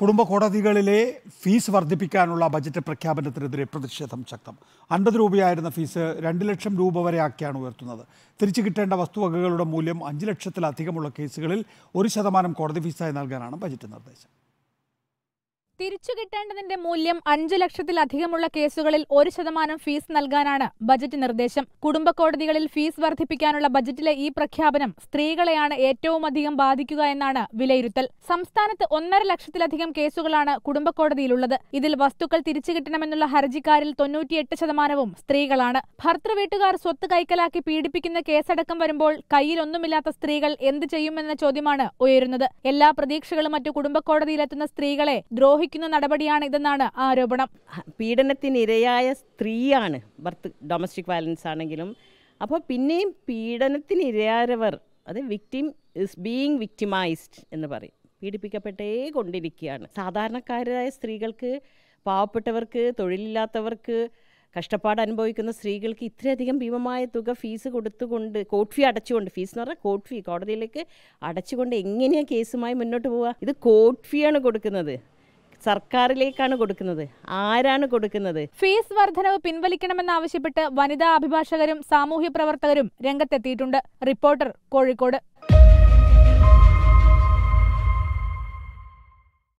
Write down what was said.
കുടുംബ കോടതികളിലെ ഫീസ് വർദ്ധിപ്പിക്കാനുള്ള ബജറ്റ് പ്രഖ്യാപനത്തിനെതിരെ പ്രതിഷേധം ശക്തം അൻപത് രൂപയായിരുന്ന ഫീസ് രണ്ട് ലക്ഷം രൂപ വരെ ആക്കിയാണ് ഉയർത്തുന്നത് തിരിച്ചു കിട്ടേണ്ട വസ്തുവകകളുടെ മൂല്യം അഞ്ച് ലക്ഷത്തിലധികമുള്ള കേസുകളിൽ ഒരു ശതമാനം കോടതി ഫീസായി നൽകാനാണ് ബജറ്റ് നിർദ്ദേശം തിരിച്ചു കിട്ടേണ്ടതിന്റെ മൂല്യം അഞ്ചു ലക്ഷത്തിലധികമുള്ള കേസുകളിൽ ഒരു ശതമാനം ഫീസ് നൽകാനാണ് ബജറ്റ് നിർദ്ദേശം കുടുംബ കോടതികളിൽ ഫീസ് വർദ്ധിപ്പിക്കാനുള്ള ബജറ്റിലെ ഈ പ്രഖ്യാപനം സ്ത്രീകളെയാണ് ഏറ്റവും അധികം ബാധിക്കുക എന്നാണ് വിലയിരുത്തൽ സംസ്ഥാനത്ത് ഒന്നര ലക്ഷത്തിലധികം കേസുകളാണ് കുടുംബ കോടതിയിലുള്ളത് ഇതിൽ വസ്തുക്കൾ തിരിച്ചു കിട്ടണമെന്നുള്ള ഹർജിക്കാരിൽ തൊണ്ണൂറ്റിയെട്ട് ശതമാനവും സ്ത്രീകളാണ് ഭർത്തൃവീട്ടുകാർ സ്വത്ത് കൈക്കലാക്കി പീഡിപ്പിക്കുന്ന കേസടക്കം വരുമ്പോൾ കയ്യിലൊന്നുമില്ലാത്ത സ്ത്രീകൾ എന്ത് ചെയ്യുമെന്ന ചോദ്യമാണ് ഉയരുന്നത് എല്ലാ പ്രതീക്ഷകളും മറ്റു കുടുംബ കോടതിയിലെത്തുന്ന സ്ത്രീകളെ ദ്രോഹി നിർവഹിക്കുന്ന നടപടിയാണ് ഇതെന്നാണ് ആരോപണം പീഡനത്തിനിരയായ സ്ത്രീയാണ് ബർത്ത് ഡൊമസ്റ്റിക് വയലൻസ് ആണെങ്കിലും അപ്പോൾ പിന്നെയും പീഡനത്തിനിരയായവർ അത് വിക്ടിം ഇസ് ബീങ് വിക്ടിമൈസ്ഡ് എന്ന് പറയും പീഡിപ്പിക്കപ്പെട്ടേ കൊണ്ടിരിക്കുകയാണ് സാധാരണക്കാരായ സ്ത്രീകൾക്ക് പാവപ്പെട്ടവർക്ക് തൊഴിലില്ലാത്തവർക്ക് കഷ്ടപ്പാട് അനുഭവിക്കുന്ന സ്ത്രീകൾക്ക് ഇത്രയധികം ഭീമമായ തുക ഫീസ് കൊടുത്തുകൊണ്ട് കോർട്ട് ഫീ അടച്ചുകൊണ്ട് ഫീസ് എന്ന് പറഞ്ഞാൽ കോർട്ട് ഫീ കോടതിയിലേക്ക് അടച്ചുകൊണ്ട് എങ്ങനെയാണ് കേസുമായി മുന്നോട്ട് പോവുക ഇത് കോർട്ട് ഫീ ആണ് കൊടുക്കുന്നത് സർക്കാരിലേക്കാണ് കൊടുക്കുന്നത് ആരാണ് കൊടുക്കുന്നത് ഫീസ് വർധനവ് പിൻവലിക്കണമെന്നാവശ്യപ്പെട്ട് വനിതാ അഭിഭാഷകരും സാമൂഹ്യ പ്രവർത്തകരും രംഗത്തെത്തിയിട്ടുണ്ട് റിപ്പോർട്ടർ കോഴിക്കോട്